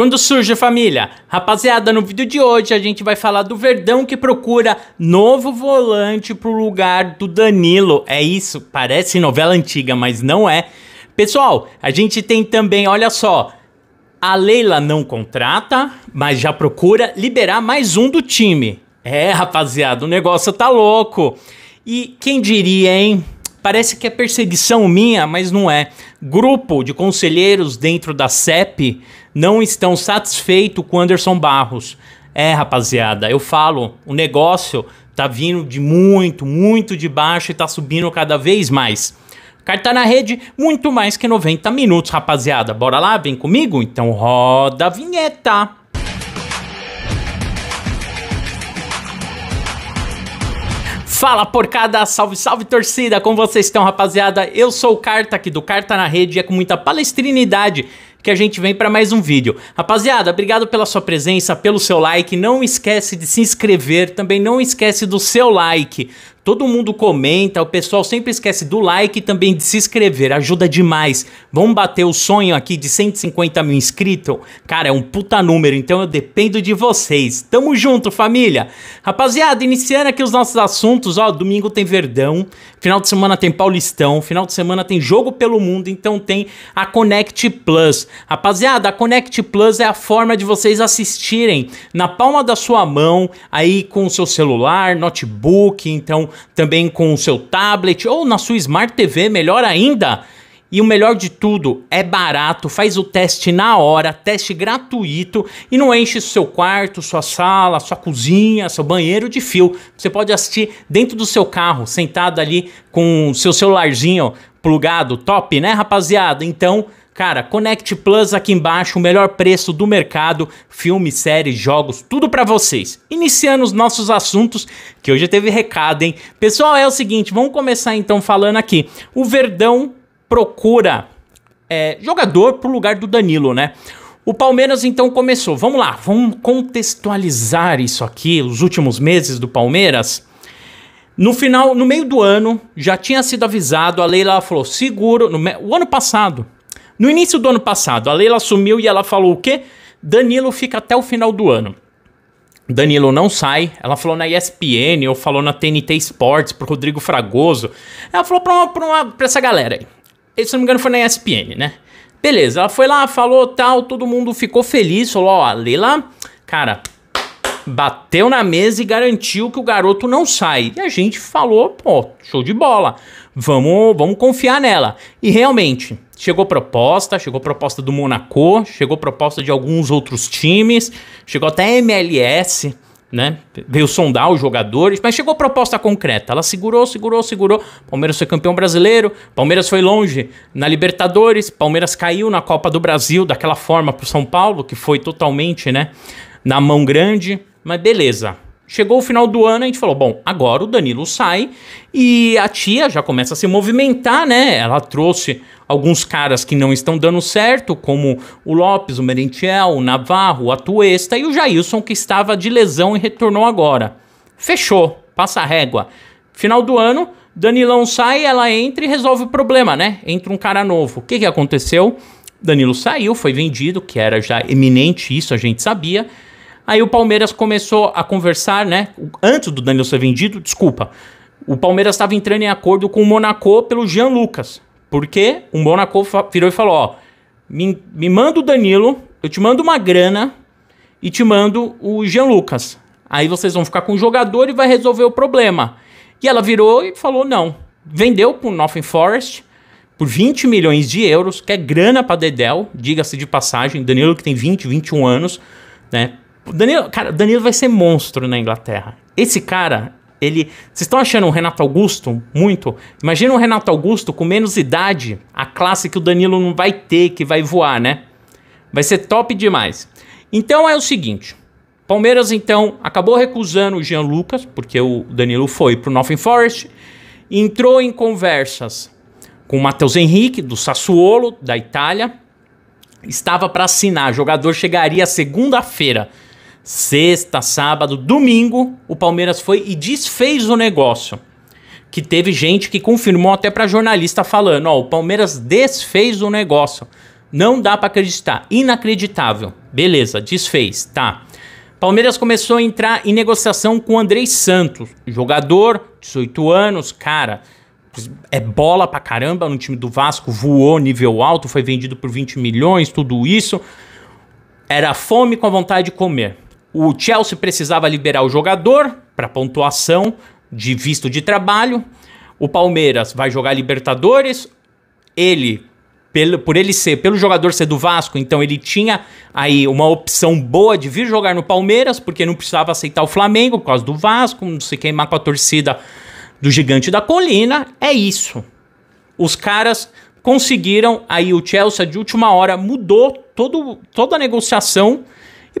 Quando surge família? Rapaziada, no vídeo de hoje a gente vai falar do Verdão que procura novo volante pro lugar do Danilo. É isso, parece novela antiga, mas não é. Pessoal, a gente tem também, olha só, a Leila não contrata, mas já procura liberar mais um do time. É, rapaziada, o negócio tá louco. E quem diria, hein? Parece que é perseguição minha, mas não é. Grupo de conselheiros dentro da CEP não estão satisfeitos com Anderson Barros. É, rapaziada, eu falo, o negócio tá vindo de muito, muito de baixo e tá subindo cada vez mais. Carta na rede, muito mais que 90 minutos, rapaziada. Bora lá, vem comigo? Então roda a vinheta. Fala porcada, salve, salve torcida, como vocês estão rapaziada? Eu sou o Carta aqui do Carta na Rede e é com muita palestrinidade que a gente vem para mais um vídeo. Rapaziada, obrigado pela sua presença, pelo seu like, não esquece de se inscrever, também não esquece do seu like. Todo mundo comenta, o pessoal sempre esquece do like e também de se inscrever, ajuda demais. Vamos bater o sonho aqui de 150 mil inscritos? Cara, é um puta número, então eu dependo de vocês. Tamo junto, família! Rapaziada, iniciando aqui os nossos assuntos, ó, domingo tem Verdão, final de semana tem Paulistão, final de semana tem Jogo pelo Mundo, então tem a Connect Plus. Rapaziada, a Connect Plus é a forma de vocês assistirem na palma da sua mão, aí com o seu celular, notebook, então também com o seu tablet ou na sua Smart TV, melhor ainda. E o melhor de tudo, é barato, faz o teste na hora, teste gratuito e não enche seu quarto, sua sala, sua cozinha, seu banheiro de fio. Você pode assistir dentro do seu carro, sentado ali com o seu celularzinho plugado, top, né, rapaziada? Então, Cara, Connect Plus aqui embaixo, o melhor preço do mercado, filmes, séries, jogos, tudo para vocês. Iniciando os nossos assuntos, que hoje teve recado, hein? Pessoal, é o seguinte, vamos começar então falando aqui. O Verdão procura é, jogador pro lugar do Danilo, né? O Palmeiras então começou. Vamos lá, vamos contextualizar isso aqui, os últimos meses do Palmeiras. No final, no meio do ano, já tinha sido avisado, a Leila falou, seguro, no, o ano passado, no início do ano passado, a Leila assumiu e ela falou o quê? Danilo fica até o final do ano. Danilo não sai. Ela falou na ESPN ou falou na TNT Sports pro Rodrigo Fragoso. Ela falou pra, uma, pra, uma, pra essa galera aí. Se não me engano, foi na ESPN, né? Beleza, ela foi lá, falou tal, todo mundo ficou feliz. Falou, ó, a Leila, cara, bateu na mesa e garantiu que o garoto não sai. E a gente falou, pô, show de bola. Vamos, vamos confiar nela. E realmente, Chegou proposta, chegou proposta do Monaco, chegou proposta de alguns outros times, chegou até MLS, né? Veio sondar os jogadores, mas chegou proposta concreta. Ela segurou, segurou, segurou. Palmeiras foi campeão brasileiro, Palmeiras foi longe na Libertadores, Palmeiras caiu na Copa do Brasil daquela forma pro São Paulo, que foi totalmente, né, na mão grande, mas beleza. Chegou o final do ano, a gente falou: bom, agora o Danilo sai e a tia já começa a se movimentar, né? Ela trouxe alguns caras que não estão dando certo, como o Lopes, o Merentiel, o Navarro, o Atuesta e o Jailson, que estava de lesão e retornou agora. Fechou, passa a régua. Final do ano, Danilão sai, ela entra e resolve o problema, né? Entra um cara novo. O que, que aconteceu? Danilo saiu, foi vendido, que era já eminente isso, a gente sabia. Aí o Palmeiras começou a conversar, né? Antes do Danilo ser vendido, desculpa. O Palmeiras estava entrando em acordo com o Monaco pelo Jean Lucas. Porque um Monaco virou e falou: ó, me, me manda o Danilo, eu te mando uma grana e te mando o Jean Lucas. Aí vocês vão ficar com o jogador e vai resolver o problema. E ela virou e falou: não. Vendeu pro Northern Forest por 20 milhões de euros, que é grana para Dedel, diga-se de passagem. Danilo, que tem 20, 21 anos, né? Danilo, cara, Danilo vai ser monstro na Inglaterra. Esse cara ele. Vocês estão achando o Renato Augusto muito? Imagina o Renato Augusto com menos idade, a classe que o Danilo não vai ter, que vai voar, né? Vai ser top demais. Então é o seguinte: Palmeiras então acabou recusando o Jean Lucas, porque o Danilo foi pro Nothing Forest, entrou em conversas com o Matheus Henrique, do Sassuolo, da Itália. Estava para assinar, jogador chegaria segunda-feira. Sexta, sábado, domingo, o Palmeiras foi e desfez o negócio. Que teve gente que confirmou até para jornalista falando, ó, o Palmeiras desfez o negócio. Não dá para acreditar, inacreditável. Beleza, desfez, tá. Palmeiras começou a entrar em negociação com o Andrei Santos, jogador, 18 anos, cara, é bola pra caramba no time do Vasco, voou nível alto, foi vendido por 20 milhões, tudo isso. Era fome com a vontade de comer. O Chelsea precisava liberar o jogador para pontuação de visto de trabalho. O Palmeiras vai jogar Libertadores. Ele, pelo, por ele ser, pelo jogador ser do Vasco, então ele tinha aí uma opção boa de vir jogar no Palmeiras, porque não precisava aceitar o Flamengo por causa do Vasco, não se queimar com a torcida do Gigante da Colina. É isso. Os caras conseguiram, aí o Chelsea de última hora mudou todo, toda a negociação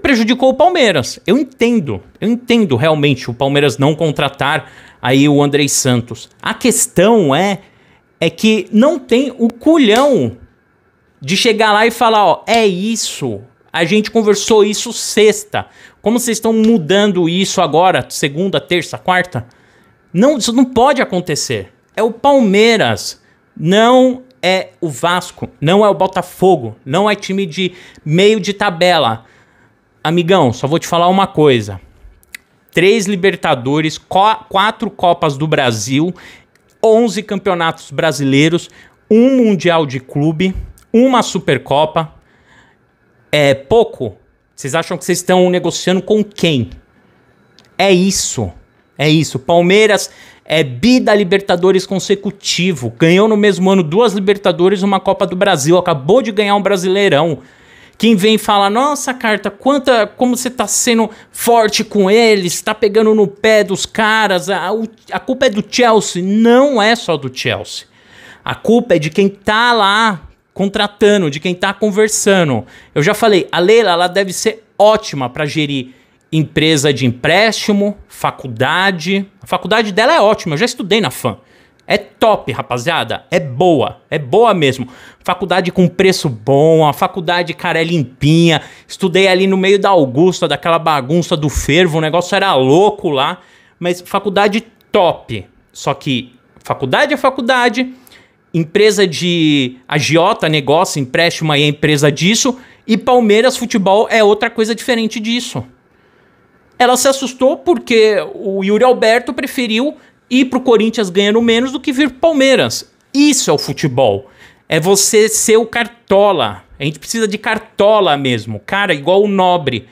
e prejudicou o Palmeiras. Eu entendo, eu entendo realmente o Palmeiras não contratar aí o Andrei Santos. A questão é é que não tem o culhão de chegar lá e falar, ó, é isso. A gente conversou isso sexta. Como vocês estão mudando isso agora, segunda, terça, quarta? Não, isso não pode acontecer. É o Palmeiras, não é o Vasco, não é o Botafogo, não é time de meio de tabela. Amigão, só vou te falar uma coisa. Três Libertadores, quatro Copas do Brasil, onze campeonatos brasileiros, um Mundial de Clube, uma Supercopa. É pouco? Vocês acham que vocês estão negociando com quem? É isso. É isso. Palmeiras é bi da Libertadores consecutivo. Ganhou no mesmo ano duas Libertadores, uma Copa do Brasil. Acabou de ganhar um Brasileirão. Quem vem fala, nossa, carta, quanta. Como você tá sendo forte com eles, tá pegando no pé dos caras, a, a culpa é do Chelsea. Não é só do Chelsea. A culpa é de quem tá lá contratando, de quem tá conversando. Eu já falei, a Leila ela deve ser ótima para gerir empresa de empréstimo, faculdade. A faculdade dela é ótima, eu já estudei na FAM. É top, rapaziada. É boa. É boa mesmo. Faculdade com preço bom, a faculdade, cara, é limpinha. Estudei ali no meio da Augusta, daquela bagunça do fervo, o negócio era louco lá. Mas faculdade top. Só que faculdade é faculdade, empresa de agiota, negócio, empréstimo aí é empresa disso, e Palmeiras Futebol é outra coisa diferente disso. Ela se assustou porque o Yuri Alberto preferiu ir pro Corinthians ganhando menos do que vir pro Palmeiras. Isso é o futebol. É você ser o cartola. A gente precisa de cartola mesmo. Cara, igual o Nobre.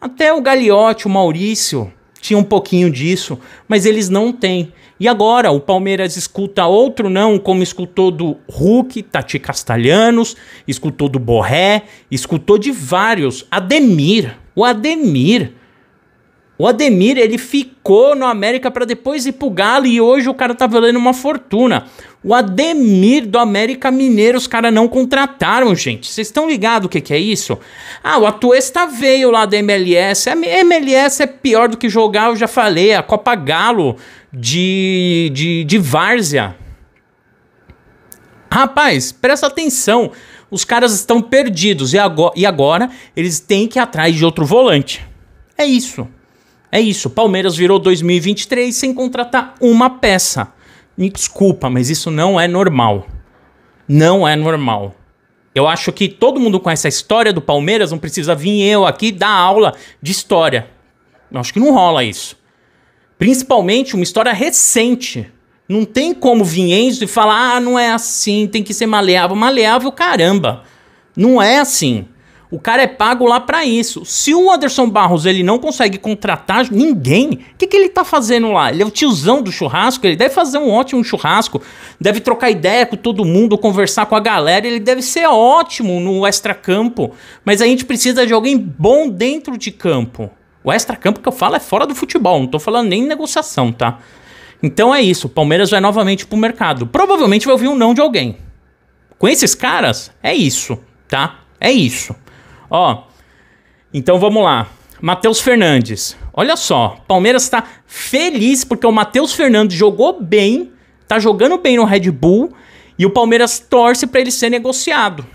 Até o Gagliotti, o Maurício, tinha um pouquinho disso, mas eles não têm. E agora o Palmeiras escuta outro não, como escutou do Hulk, Tati Castalhanos, escutou do Borré, escutou de vários. Ademir, o Ademir. O Ademir, ele ficou no América para depois ir pro Galo e hoje o cara tá valendo uma fortuna. O Ademir do América Mineiro, os caras não contrataram, gente. Vocês estão ligados o que, que é isso? Ah, o Atuesta veio lá da MLS. A MLS é pior do que jogar, eu já falei, a Copa Galo de, de, de Várzea. Rapaz, presta atenção. Os caras estão perdidos e agora, e agora eles têm que ir atrás de outro volante. É isso. É isso, Palmeiras virou 2023 sem contratar uma peça. Me desculpa, mas isso não é normal. Não é normal. Eu acho que todo mundo conhece a história do Palmeiras, não precisa vir eu aqui dar aula de história. Eu acho que não rola isso. Principalmente uma história recente. Não tem como vir Enzo e falar, ah, não é assim, tem que ser maleável. Maleável, caramba. Não é assim. O cara é pago lá para isso. Se o Anderson Barros ele não consegue contratar ninguém, o que, que ele tá fazendo lá? Ele é o tiozão do churrasco, ele deve fazer um ótimo churrasco, deve trocar ideia com todo mundo, conversar com a galera, ele deve ser ótimo no extra campo. Mas a gente precisa de alguém bom dentro de campo. O campo que eu falo é fora do futebol, não tô falando nem negociação, tá? Então é isso, o Palmeiras vai novamente pro mercado. Provavelmente vai ouvir um não de alguém. Com esses caras, é isso, tá? É isso. Ó, então vamos lá. Matheus Fernandes. Olha só, Palmeiras está feliz porque o Matheus Fernandes jogou bem, tá jogando bem no Red Bull e o Palmeiras torce para ele ser negociado.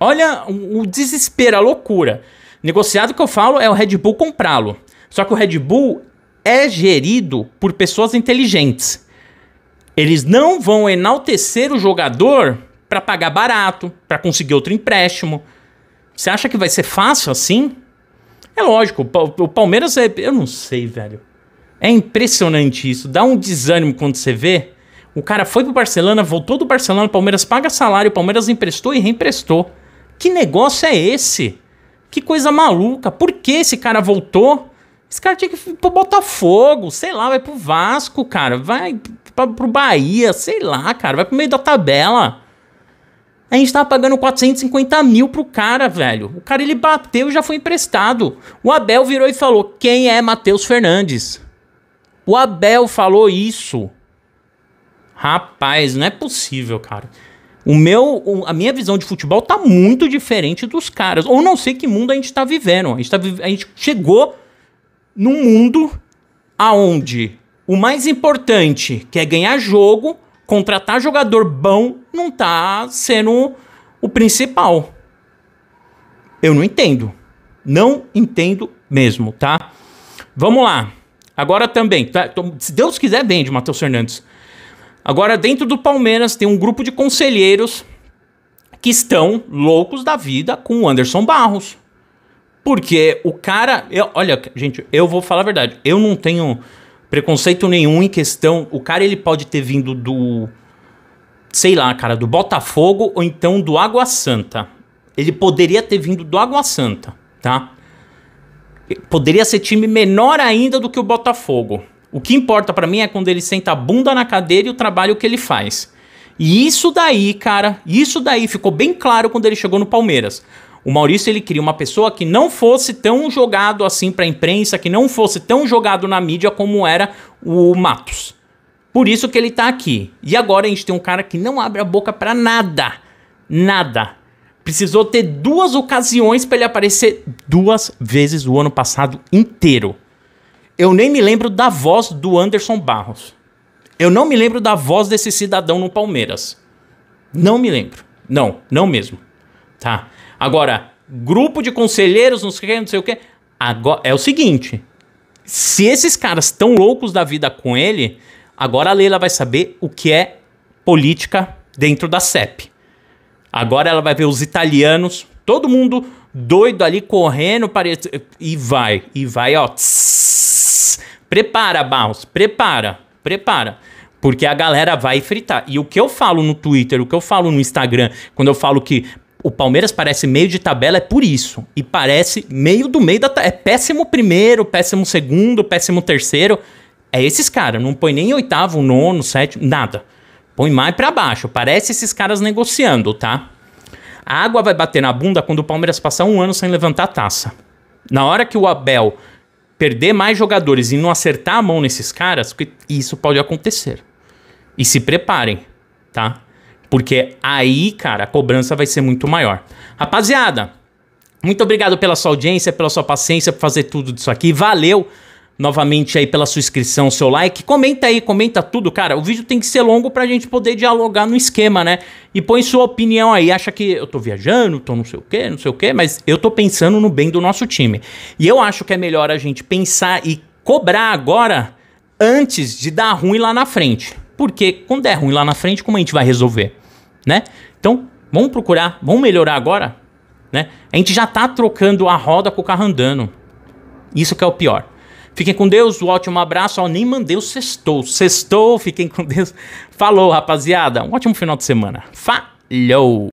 Olha o desespero, a loucura. Negociado que eu falo é o Red Bull comprá-lo. Só que o Red Bull é gerido por pessoas inteligentes. Eles não vão enaltecer o jogador para pagar barato, para conseguir outro empréstimo. Você acha que vai ser fácil assim? É lógico, o Palmeiras é. Eu não sei, velho. É impressionante isso. Dá um desânimo quando você vê. O cara foi pro Barcelona, voltou do Barcelona, o Palmeiras paga salário, o Palmeiras emprestou e reemprestou. Que negócio é esse? Que coisa maluca. Por que esse cara voltou? Esse cara tinha que ir pro Botafogo, sei lá, vai pro Vasco, cara. Vai pra, pro Bahia, sei lá, cara. Vai pro meio da tabela. A gente tava pagando 450 mil pro cara, velho. O cara ele bateu e já foi emprestado. O Abel virou e falou: quem é Matheus Fernandes? O Abel falou isso. Rapaz, não é possível, cara. O meu, a minha visão de futebol tá muito diferente dos caras. Ou não sei que mundo a gente tá vivendo. A gente, tá, a gente chegou num mundo aonde o mais importante, que é ganhar jogo, contratar jogador bom não tá sendo o principal. Eu não entendo. Não entendo mesmo, tá? Vamos lá. Agora também, tá? Então, se Deus quiser, vende Matheus Fernandes. Agora, dentro do Palmeiras, tem um grupo de conselheiros que estão loucos da vida com o Anderson Barros. Porque o cara. Eu, olha, gente, eu vou falar a verdade. Eu não tenho Preconceito nenhum em questão. O cara ele pode ter vindo do. Sei lá, cara, do Botafogo ou então do Água Santa. Ele poderia ter vindo do Água Santa, tá? Poderia ser time menor ainda do que o Botafogo. O que importa para mim é quando ele senta a bunda na cadeira e o trabalho que ele faz. E isso daí, cara, isso daí ficou bem claro quando ele chegou no Palmeiras. O Maurício ele queria uma pessoa que não fosse tão jogado assim para a imprensa, que não fosse tão jogado na mídia como era o Matos. Por isso que ele tá aqui. E agora a gente tem um cara que não abre a boca para nada. Nada. Precisou ter duas ocasiões para ele aparecer duas vezes o ano passado inteiro. Eu nem me lembro da voz do Anderson Barros. Eu não me lembro da voz desse cidadão no Palmeiras. Não me lembro. Não, não mesmo. Tá. Agora, grupo de conselheiros, não sei o que, não sei o que. Agora, é o seguinte: se esses caras tão loucos da vida com ele, agora a Leila vai saber o que é política dentro da CEP. Agora ela vai ver os italianos, todo mundo doido ali correndo, para e vai, e vai, ó. Tss, prepara, Baus, prepara, prepara. Porque a galera vai fritar. E o que eu falo no Twitter, o que eu falo no Instagram, quando eu falo que o Palmeiras parece meio de tabela é por isso. E parece meio do meio da tabela. É péssimo primeiro, péssimo segundo, péssimo terceiro. É esses caras. Não põe nem oitavo, nono, sétimo, nada. Põe mais para baixo. Parece esses caras negociando, tá? A água vai bater na bunda quando o Palmeiras passar um ano sem levantar a taça. Na hora que o Abel perder mais jogadores e não acertar a mão nesses caras, isso pode acontecer. E se preparem, tá? Porque aí, cara, a cobrança vai ser muito maior. Rapaziada, muito obrigado pela sua audiência, pela sua paciência, por fazer tudo isso aqui. Valeu! novamente aí pela sua inscrição, seu like. Comenta aí, comenta tudo, cara. O vídeo tem que ser longo pra gente poder dialogar no esquema, né? E põe sua opinião aí. Acha que eu tô viajando, tô não sei o quê, não sei o quê, mas eu tô pensando no bem do nosso time. E eu acho que é melhor a gente pensar e cobrar agora antes de dar ruim lá na frente. Porque quando der ruim lá na frente, como a gente vai resolver? né? Então, vamos procurar, vamos melhorar agora, né? A gente já tá trocando a roda com o carro andando. Isso que é o pior. Fiquem com Deus, um ótimo abraço. Ó, nem mandei o sextou. Sextou, fiquem com Deus. Falou, rapaziada. Um ótimo final de semana. Falhou!